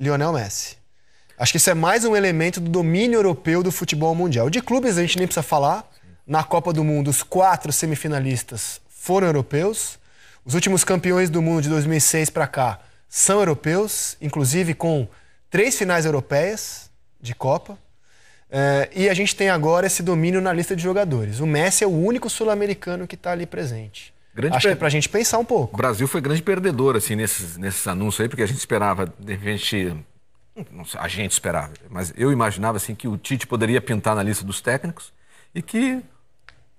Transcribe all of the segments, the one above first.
Lionel Messi. Acho que isso é mais um elemento do domínio europeu do futebol mundial. De clubes a gente nem precisa falar. Na Copa do Mundo, os quatro semifinalistas foram europeus. Os últimos campeões do mundo de 2006 para cá são europeus, inclusive com três finais europeias de Copa. É, e a gente tem agora esse domínio na lista de jogadores. O Messi é o único sul-americano que está ali presente. Grande Acho per... que é para a gente pensar um pouco. O Brasil foi grande perdedor assim, nesses, nesses anúncios aí, porque a gente esperava, de repente, não sei, a gente esperava, mas eu imaginava assim, que o Tite poderia pintar na lista dos técnicos e que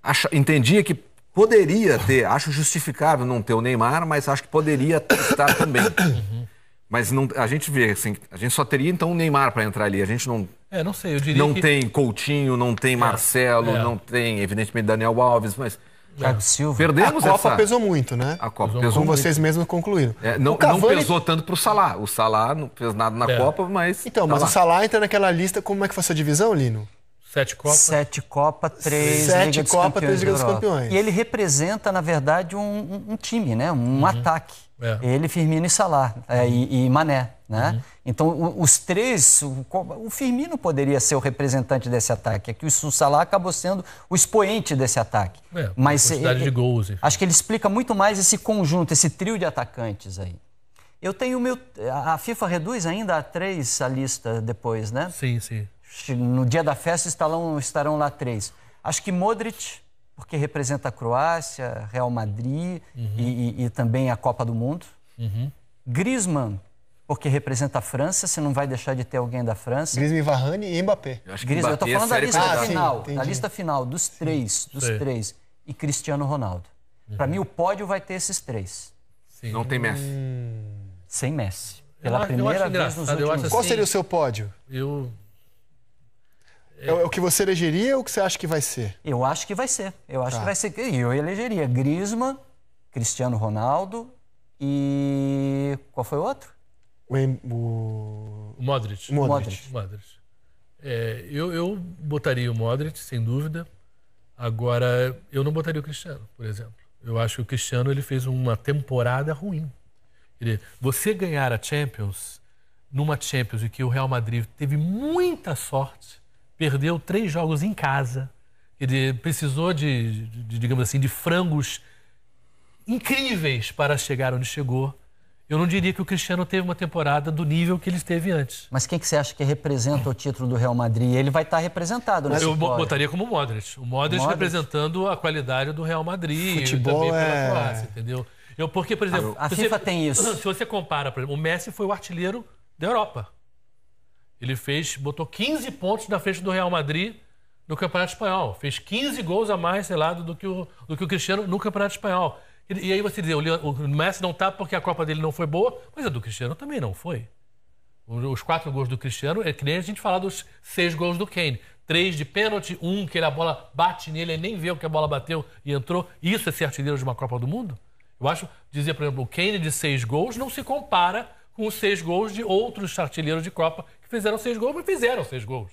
acha... entendia que poderia ter, acho justificável não ter o Neymar, mas acho que poderia estar também. Uhum. Mas não, a gente vê, assim, a gente só teria então o Neymar para entrar ali. A gente não. É, não sei, eu diria. Não que... tem Coutinho, não tem é, Marcelo, é, é. não tem, evidentemente, Daniel Alves, mas Thiago é. Silva. Perdemos a Copa essa... pesou muito, né? A Copa pesou, pesou Como muito. vocês mesmos concluíram. É, não, Cavani... não, pesou tanto para o Salah. O Salah não fez nada na é. Copa, mas... Então, tá mas lá. o Salah entra naquela lista. Como é que foi a sua divisão, Lino? Sete Copa? Sete Copa, três Sete Liga Copa, Campeões três Liga dos Campeões. E ele representa, na verdade, um, um, time, né? um uhum. ataque. É. Ele, Firmino e Salah, uhum. é, e, e, Mané. Né? Uhum. Então, os três, o, o, Firmino poderia ser o representante desse ataque. Aqui é o Salah acabou sendo o expoente desse ataque. É, Mas quantidade de gols. Enfim. Acho que ele explica muito mais esse conjunto, esse trio de atacantes aí. Eu tenho o meu. A FIFA reduz ainda a três a lista depois, né? Sim, sim no dia da festa estarão, estarão lá três. Acho que Modric, porque representa a Croácia, Real Madrid uhum. e, e, e, também a Copa do Mundo. Uhum. Griezmann, porque representa a França, você não vai deixar de ter alguém da França. Griezmann, Varane e Mbappé. Eu, Griezmann, Mbappé eu estou falando é da lista ah, final, sim, da lista final dos sim. três, dos três e Cristiano Ronaldo. Uhum. Para mim o pódio vai ter esses três. Não tem Messi. Hum... Sem Messi. Pela eu primeira eu vez nos últimos. Assim, Qual seria assim, o seu pódio? Eu é, é o que você elegeria ou o que você acha que vai ser? Eu acho que vai ser. Eu acho tá. que vai ser. Eu elegeria Grisma, Cristiano Ronaldo e. Qual foi o outro? O, em... o... o Modric. Modric. Modric. Modric. É, eu, eu botaria o Modric, sem dúvida. Agora, eu não botaria o Cristiano, por exemplo. Eu acho que o Cristiano ele fez uma temporada ruim. Ele, você ganhar a Champions, numa Champions em que o Real Madrid teve muita sorte perdeu três jogos em casa. Ele precisou de, de, digamos assim, de frangos incríveis para chegar onde chegou. Eu não diria que o Cristiano teve uma temporada do nível que ele teve antes. Mas quem que você acha que representa o título do Real Madrid? Ele vai estar representado nessa Eu história. botaria como o Modric. O Modric, Modric, representando a qualidade do Real Madrid. Futebol e também é... pela classe, entendeu? Eu, porque, por exemplo... A, a FIFA você, tem isso. Se você compara, por exemplo, o Messi foi o artilheiro da Europa. Ele fez, botou 15 pontos na frente do Real Madrid no Campeonato Espanhol. Fez 15 gols a mais, sei lá, do que o, do que o Cristiano no Campeonato Espanhol. E, e aí você diz, o, o Messi não tá porque a Copa dele não foi boa, mas a do Cristiano também não foi. Os quatro gols do Cristiano, é que nem a gente falar dos seis gols do Kane. Três de pênalti, um que a bola bate nele, ele nem vê o que a bola bateu e entrou. Isso é ser artilheiro de uma Copa do Mundo? Eu acho, dizer, por exemplo, o Kane de seis gols não se compara com os seis gols de outros artilheiros de Copa fizeram seis gols, mas fizeram seis gols.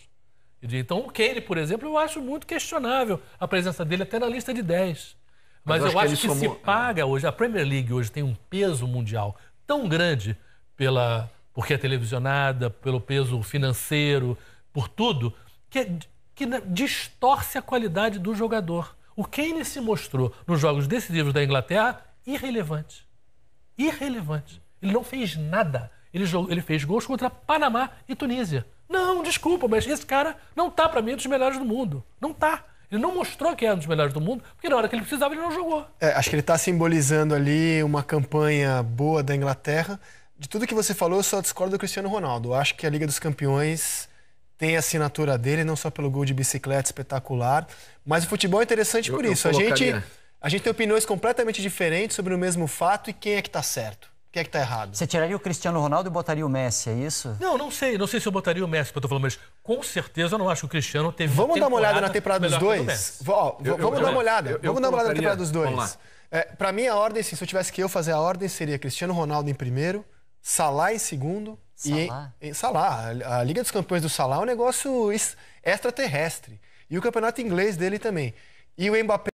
Então, o Kane, por exemplo, eu acho muito questionável a presença dele até na lista de 10. Mas, mas eu acho, que, que somou... se paga hoje, a Premier League hoje tem um peso mundial tão grande pela porque é televisionada, pelo peso financeiro, por tudo, que, que distorce a qualidade do jogador. O Kane se mostrou nos jogos decisivos da Inglaterra irrelevante. Irrelevante. Ele não fez nada ele, jogou, ele fez gols contra Panamá e Tunísia. Não, desculpa, mas esse cara não tá para mim dos melhores do mundo. Não tá. Ele não mostrou que era é um dos melhores do mundo, porque na hora que ele precisava, ele não jogou. É, acho que ele está simbolizando ali uma campanha boa da Inglaterra. De tudo que você falou, eu só discordo do Cristiano Ronaldo. acho que a Liga dos Campeões tem a assinatura dele, não só pelo gol de bicicleta espetacular, mas o futebol é interessante eu, por isso. A gente, a gente tem opiniões completamente diferentes sobre o mesmo fato e quem é que está certo. O que é que tá errado? Você tiraria o Cristiano Ronaldo e botaria o Messi, é isso? Não, não sei. Não sei se eu botaria o Messi, que eu tô falando, mas com certeza eu não acho que o Cristiano teve Vamos dar uma olhada na temporada dos dois? vamos dar uma olhada. vamos dar uma olhada na temporada dos dois. É, para mim, a ordem, sim, se eu tivesse que eu fazer a ordem, seria Cristiano Ronaldo em primeiro, Salah em segundo. Salah? E em, em Salah. A, a Liga dos Campeões do Salah é um negócio extraterrestre. E o campeonato inglês dele também. E o Mbappé.